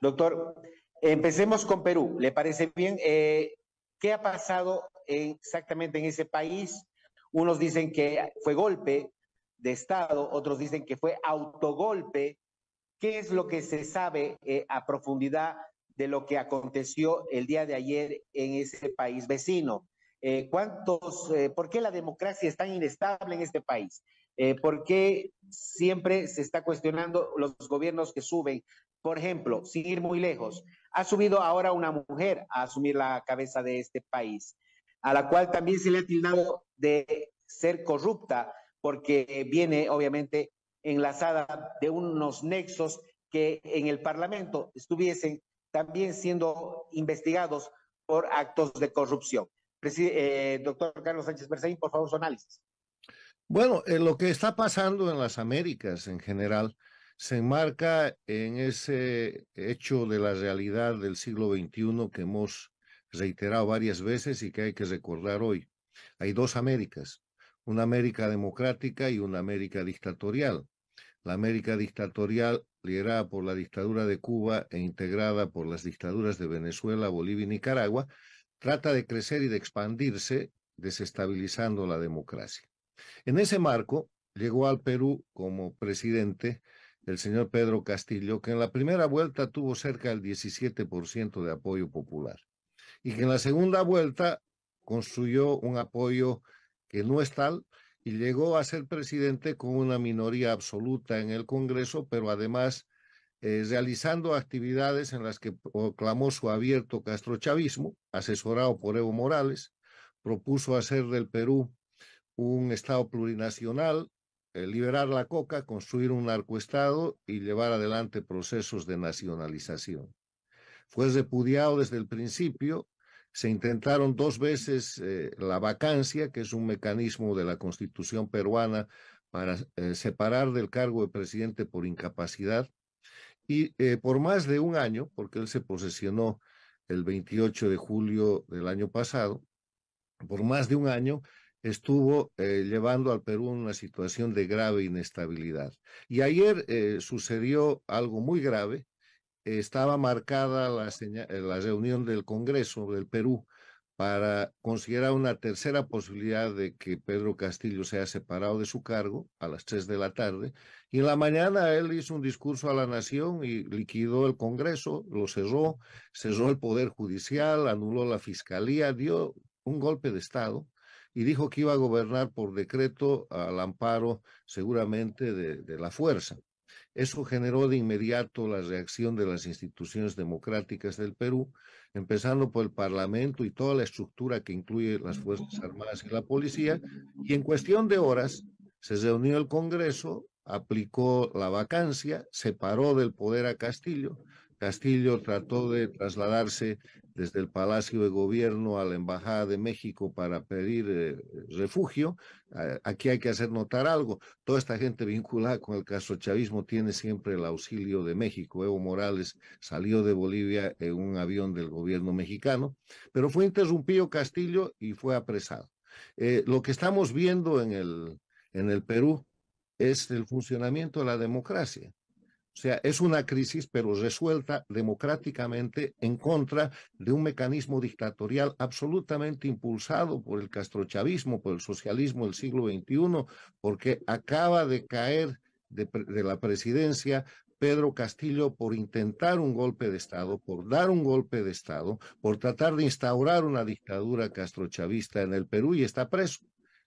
Doctor, empecemos con Perú. ¿Le parece bien? Eh, ¿Qué ha pasado exactamente en ese país? Unos dicen que fue golpe de Estado, otros dicen que fue autogolpe. ¿Qué es lo que se sabe eh, a profundidad de lo que aconteció el día de ayer en ese país vecino? Eh, ¿Cuántos? ¿Por qué la democracia es tan inestable en este país? ¿Por qué siempre se está cuestionando los gobiernos que suben por ejemplo, sin ir muy lejos, ha subido ahora una mujer a asumir la cabeza de este país, a la cual también se le ha tildado de ser corrupta, porque viene obviamente enlazada de unos nexos que en el Parlamento estuviesen también siendo investigados por actos de corrupción. Eh, doctor Carlos Sánchez Berzaín, por favor, su análisis. Bueno, eh, lo que está pasando en las Américas en general se enmarca en ese hecho de la realidad del siglo XXI que hemos reiterado varias veces y que hay que recordar hoy. Hay dos Américas, una América democrática y una América dictatorial. La América dictatorial, liderada por la dictadura de Cuba e integrada por las dictaduras de Venezuela, Bolivia y Nicaragua, trata de crecer y de expandirse, desestabilizando la democracia. En ese marco, llegó al Perú como presidente el señor Pedro Castillo, que en la primera vuelta tuvo cerca del 17% de apoyo popular y que en la segunda vuelta construyó un apoyo que no es tal y llegó a ser presidente con una minoría absoluta en el Congreso, pero además eh, realizando actividades en las que proclamó su abierto castrochavismo, asesorado por Evo Morales, propuso hacer del Perú un Estado plurinacional, eh, liberar la coca, construir un narcoestado y llevar adelante procesos de nacionalización. Fue repudiado desde el principio. Se intentaron dos veces eh, la vacancia, que es un mecanismo de la constitución peruana para eh, separar del cargo de presidente por incapacidad. Y por más de un año, porque él se posesionó el 28 de julio del año pasado, por más de un año estuvo eh, llevando al Perú una situación de grave inestabilidad. Y ayer eh, sucedió algo muy grave. estaba marcada eh, la, reunión del Congreso del Perú para considerar una tercera posibilidad de que Pedro Castillo sea separado de su cargo a las 3 de la tarde. Y en la mañana él hizo un discurso a la nación y liquidó el Congreso, lo cerró, cerró el Poder Judicial, anuló la Fiscalía, dio un golpe de Estado y dijo que iba a gobernar por decreto al amparo seguramente de, la fuerza. Eso generó de inmediato la reacción de las instituciones democráticas del Perú, empezando por el Parlamento y toda la estructura que incluye las Fuerzas Armadas y la Policía, y en cuestión de horas se reunió el Congreso, aplicó la vacancia, separó del poder a Castillo, Castillo trató de trasladarse desde el Palacio de Gobierno a la Embajada de México para pedir eh, refugio, aquí hay que hacer notar algo. Toda esta gente vinculada con el caso chavismo tiene siempre el auxilio de México. Evo Morales salió de Bolivia en un avión del gobierno mexicano, pero fue interrumpido Castillo y fue apresado. Eh, lo que estamos viendo en el, en el Perú es el funcionamiento de la democracia. O sea, es una crisis, pero resuelta democráticamente en contra de un mecanismo dictatorial absolutamente impulsado por el castrochavismo, por el socialismo del siglo XXI, porque acaba de caer de la presidencia Pedro Castillo por intentar un golpe de Estado, por dar un golpe de Estado, por tratar de instaurar una dictadura castrochavista en el Perú y está preso.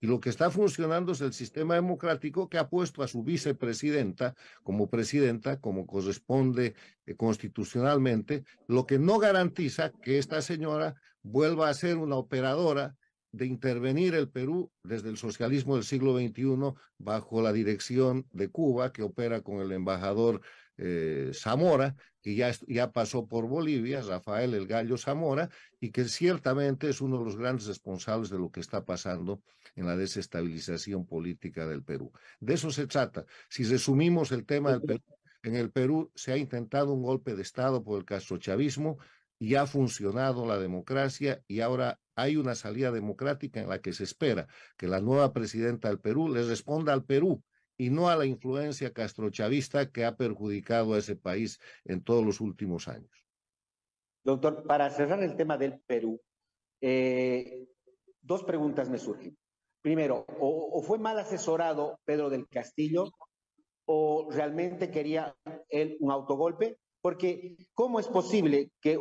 Y lo que está funcionando es el sistema democrático que ha puesto a su vicepresidenta como presidenta, como corresponde eh, constitucionalmente, lo que no garantiza que esta señora vuelva a ser una operadora de intervenir el Perú desde el socialismo del siglo XXI bajo la dirección de Cuba, que opera con el embajador eh, Zamora, que ya, ya pasó por Bolivia, Rafael El Gallo Zamora, y que ciertamente es uno de los grandes responsables de lo que está pasando en la desestabilización política del Perú. De eso se trata. Si resumimos el tema del Perú, en el Perú se ha intentado un golpe de Estado por el castrochavismo y ha funcionado la democracia y ahora hay una salida democrática en la que se espera que la nueva presidenta del Perú le responda al Perú y no a la influencia castrochavista que ha perjudicado a ese país en todos los últimos años. Doctor, para cerrar el tema del Perú, eh, dos preguntas me surgen primero, o, fue mal asesorado Pedro del Castillo, o realmente quería él un autogolpe, porque ¿cómo es posible que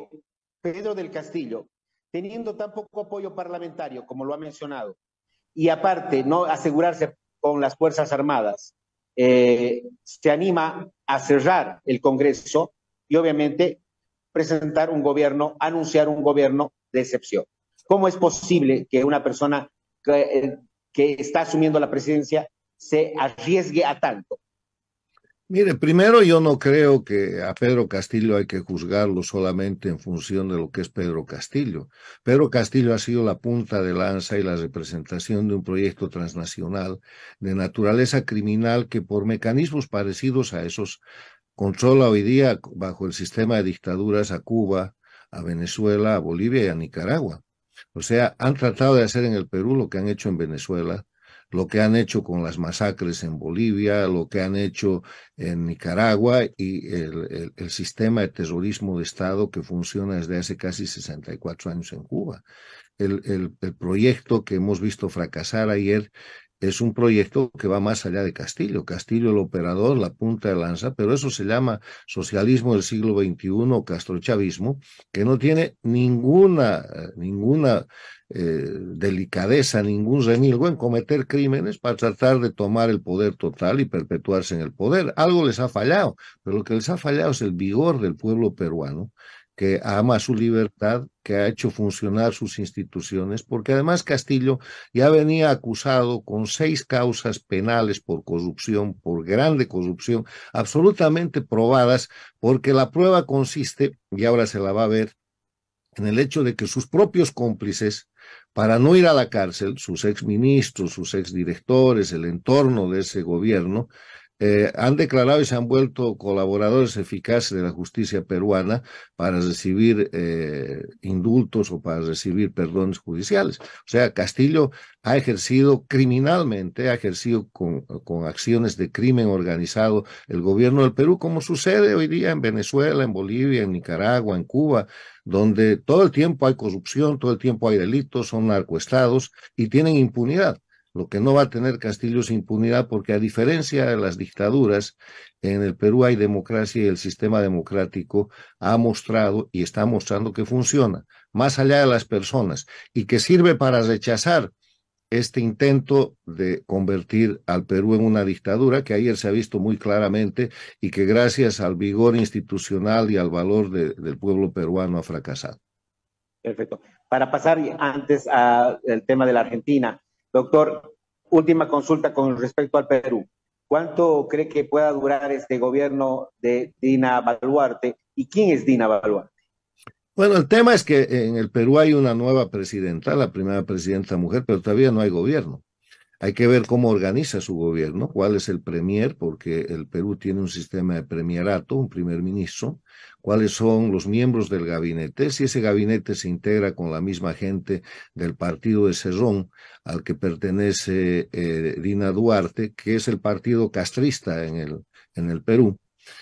Pedro del Castillo, teniendo tan poco apoyo parlamentario, como lo ha mencionado, y aparte no asegurarse con las Fuerzas Armadas, eh, se anima a cerrar el Congreso y obviamente presentar un gobierno, anunciar un gobierno de excepción? ¿Cómo es posible que una persona eh, que está asumiendo la presidencia se arriesgue a tanto. Mire, primero yo no creo que a Pedro Castillo hay que juzgarlo solamente en función de lo que es Pedro Castillo. Pedro Castillo ha sido la punta de lanza y la representación de un proyecto transnacional de naturaleza criminal que por mecanismos parecidos a esos controla hoy día bajo el sistema de dictaduras a Cuba, a Venezuela, a Bolivia y a Nicaragua. O sea, han tratado de hacer en el Perú lo que han hecho en Venezuela, lo que han hecho con las masacres en Bolivia, lo que han hecho en Nicaragua y el, el, sistema de terrorismo de Estado que funciona desde hace casi 64 años en Cuba. El, el proyecto que hemos visto fracasar ayer es un proyecto que va más allá de Castillo. Castillo el operador, la punta de lanza, pero eso se llama socialismo del siglo XXI o castrochavismo, que no tiene ninguna, eh, ninguna eh, delicadeza, ningún remilgo en cometer crímenes para tratar de tomar el poder total y perpetuarse en el poder. Algo les ha fallado, pero lo que les ha fallado es el vigor del pueblo peruano que ama su libertad, que ha hecho funcionar sus instituciones, porque además Castillo ya venía acusado con seis causas penales por corrupción, por grande corrupción, absolutamente probadas, porque la prueba consiste, y ahora se la va a ver, en el hecho de que sus propios cómplices, para no ir a la cárcel, sus exministros, sus exdirectores, el entorno de ese gobierno, eh, han declarado y se han vuelto colaboradores eficaces de la justicia peruana para recibir eh, indultos o para recibir perdones judiciales. O sea, Castillo ha ejercido criminalmente, ha ejercido con, con acciones de crimen organizado el gobierno del Perú, como sucede hoy día en Venezuela, en Bolivia, en Nicaragua, en Cuba, donde todo el tiempo hay corrupción, todo el tiempo hay delitos, son narcoestados y tienen impunidad. Lo que no va a tener Castillo es impunidad porque a diferencia de las dictaduras, en el Perú hay democracia y el sistema democrático ha mostrado y está mostrando que funciona, más allá de las personas, y que sirve para rechazar este intento de convertir al Perú en una dictadura que ayer se ha visto muy claramente y que gracias al vigor institucional y al valor del pueblo peruano ha fracasado. Perfecto. Para pasar antes al tema de la Argentina, Doctor, última consulta con respecto al Perú. ¿Cuánto cree que pueda durar este gobierno de Dina Baluarte? ¿Y quién es Dina Baluarte? Bueno, el tema es que en el Perú hay una nueva presidenta, la primera presidenta mujer, pero todavía no hay gobierno. Hay que ver cómo organiza su gobierno, cuál es el premier, porque el Perú tiene un sistema de premierato, un primer ministro, cuáles son los miembros del gabinete, si ese gabinete se integra con la misma gente del partido de Cerrón al que pertenece eh, Dina Duarte, que es el partido castrista en el, en el Perú.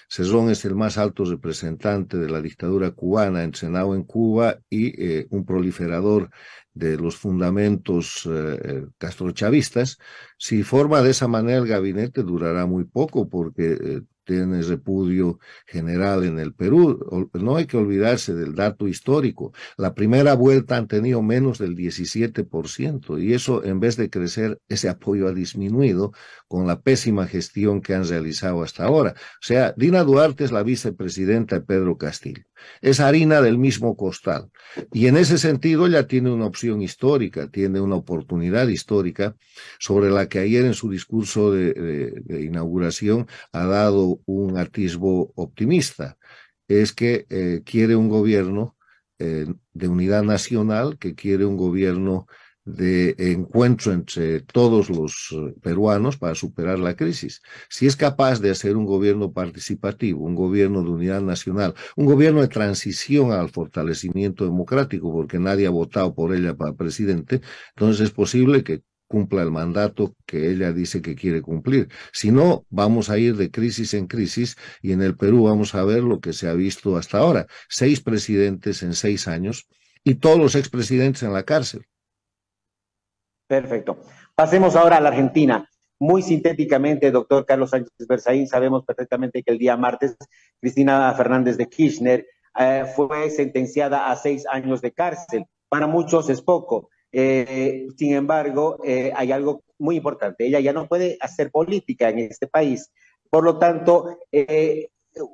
Cezón es el más alto representante de la dictadura cubana en Senado en Cuba y eh, un proliferador de los fundamentos eh, eh, castrochavistas. Si forma de esa manera el gabinete, durará muy poco porque tiene repudio general en el Perú. No hay que olvidarse del dato histórico. La primera vuelta han tenido menos del 17% y eso en vez de crecer, ese apoyo ha disminuido con la pésima gestión que han realizado hasta ahora. O sea, Dina Duarte es la vicepresidenta de Pedro Castillo es harina del mismo costal. Y en ese sentido ya tiene una opción histórica, tiene una oportunidad histórica sobre la que ayer en su discurso de, inauguración ha dado un atisbo optimista. Es que eh, quiere un gobierno eh, de unidad nacional, que quiere un gobierno de encuentro entre todos los eh, peruanos para superar la crisis. Si es capaz de hacer un gobierno participativo, un gobierno de unidad nacional, un gobierno de transición al fortalecimiento democrático, porque nadie ha votado por ella para presidente, entonces es posible que cumpla el mandato que ella dice que quiere cumplir. Si no, vamos a ir de crisis en crisis y en el Perú vamos a ver lo que se ha visto hasta ahora. Seis presidentes en seis años y todos los expresidentes en la cárcel Perfecto. Pasemos ahora a la Argentina. Muy sintéticamente, doctor Carlos Sánchez Berzaín, sabemos perfectamente que el día martes Cristina Fernández de Kirchner eh, fue sentenciada a seis años de cárcel. Para muchos es poco. Eh, sin embargo, eh, hay algo muy importante. Ella ya no puede hacer política en este país. Por lo tanto,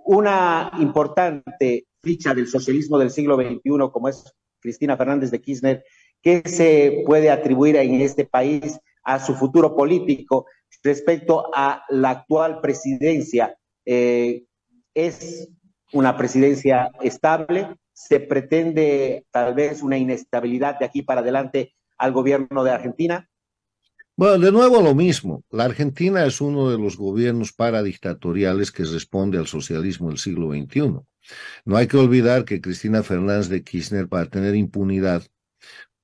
una importante ficha del socialismo del siglo XXI, como es Cristina Fernández de Kirchner, ¿Qué se puede atribuir en este país a su futuro político respecto a la actual presidencia? Eh, ¿Es una presidencia estable? ¿Se pretende tal vez una inestabilidad de aquí para adelante al gobierno de Argentina? Bueno, de nuevo lo mismo. La Argentina es uno de los gobiernos paradictatoriales que responde al socialismo del siglo XXI. No hay que olvidar que Cristina Fernández de Kirchner, para tener impunidad,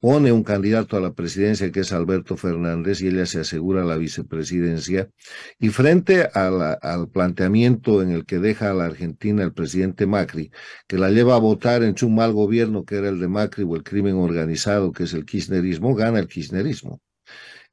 pone un candidato a la presidencia que es Alberto Fernández y ella se asegura la vicepresidencia. Y frente al planteamiento en el que deja a la Argentina el presidente Macri, que la lleva a votar entre un mal gobierno que era el de Macri o el crimen organizado que es el kirchnerismo, gana el kirchnerismo.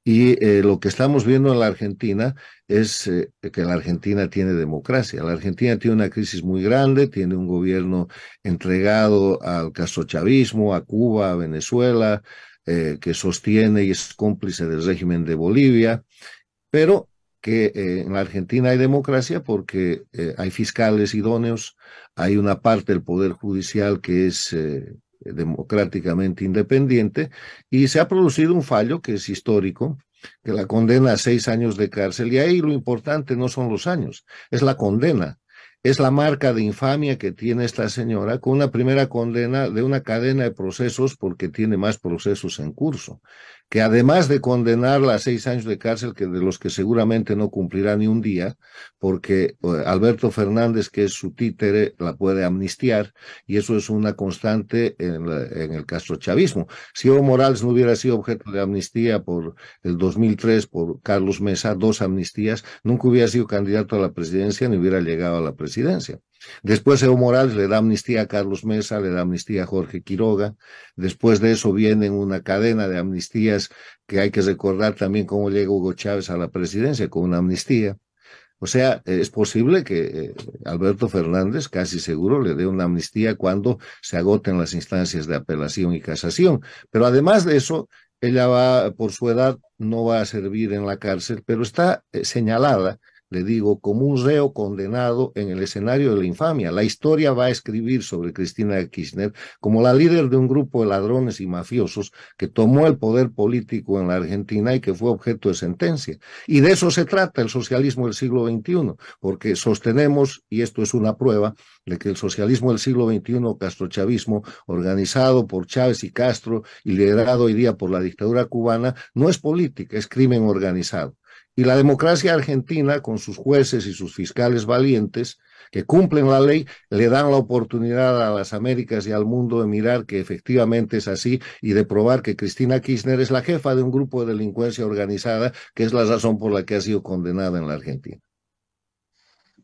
Y eh, lo que estamos viendo en la Argentina es eh, que la Argentina tiene democracia. La Argentina tiene una crisis muy grande, tiene un gobierno entregado al castrochavismo, a Cuba, a Venezuela, eh, que sostiene y es cómplice del régimen de Bolivia, pero que en la Argentina hay democracia porque hay fiscales idóneos, hay una parte del Poder Judicial que es eh, democráticamente independiente, y se ha producido un fallo que es histórico, que la condena a seis años de cárcel, y ahí lo importante no son los años, es la condena, es la marca de infamia que tiene esta señora con una primera condena de una cadena de procesos porque tiene más procesos en curso que además de condenarla a seis años de cárcel, que de los que seguramente no cumplirá ni un día, porque eh, Alberto Fernández, que es su títere, la puede amnistiar, y eso es una constante en, la, en el castrochavismo. Si Evo Morales no hubiera sido objeto de amnistía por el 2003, por Carlos Mesa, dos amnistías, nunca hubiera sido candidato a la presidencia ni hubiera llegado a la presidencia. Después Evo Morales le da amnistía a Carlos Mesa, le da amnistía a Jorge Quiroga. Después de eso viene una cadena de amnistías que hay que recordar también cómo llega Hugo Chávez a la presidencia con una amnistía. O sea, es posible que eh, Alberto Fernández, casi seguro, le dé una amnistía cuando se agoten las instancias de apelación y casación. Pero además de eso, ella va, por su edad, no va a servir en la cárcel, pero está eh, señalada le digo, como un reo condenado en el escenario de la infamia. La historia va a escribir sobre Cristina Kirchner como la líder de un grupo de ladrones y mafiosos que tomó el poder político en la Argentina y que fue objeto de sentencia. Y de eso se trata el socialismo del siglo XXI, porque sostenemos, y esto es una prueba, de que el socialismo del siglo XXI, castrochavismo, organizado por Chávez y Castro y liderado hoy día por la dictadura cubana, no es política, es crimen organizado. Y la democracia argentina, con sus jueces y sus fiscales valientes, que cumplen la ley, le dan la oportunidad a las Américas y al mundo de mirar que efectivamente es así y de probar que Cristina Kirchner es la jefa de un grupo de delincuencia organizada, que es la razón por la que ha sido condenada en la Argentina.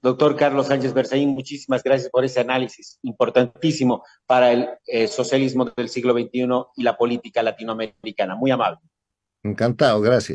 Doctor Carlos Sánchez Berzaín, muchísimas gracias por ese análisis importantísimo para el eh, socialismo del siglo XXI y la política latinoamericana. Muy amable. Encantado, gracias.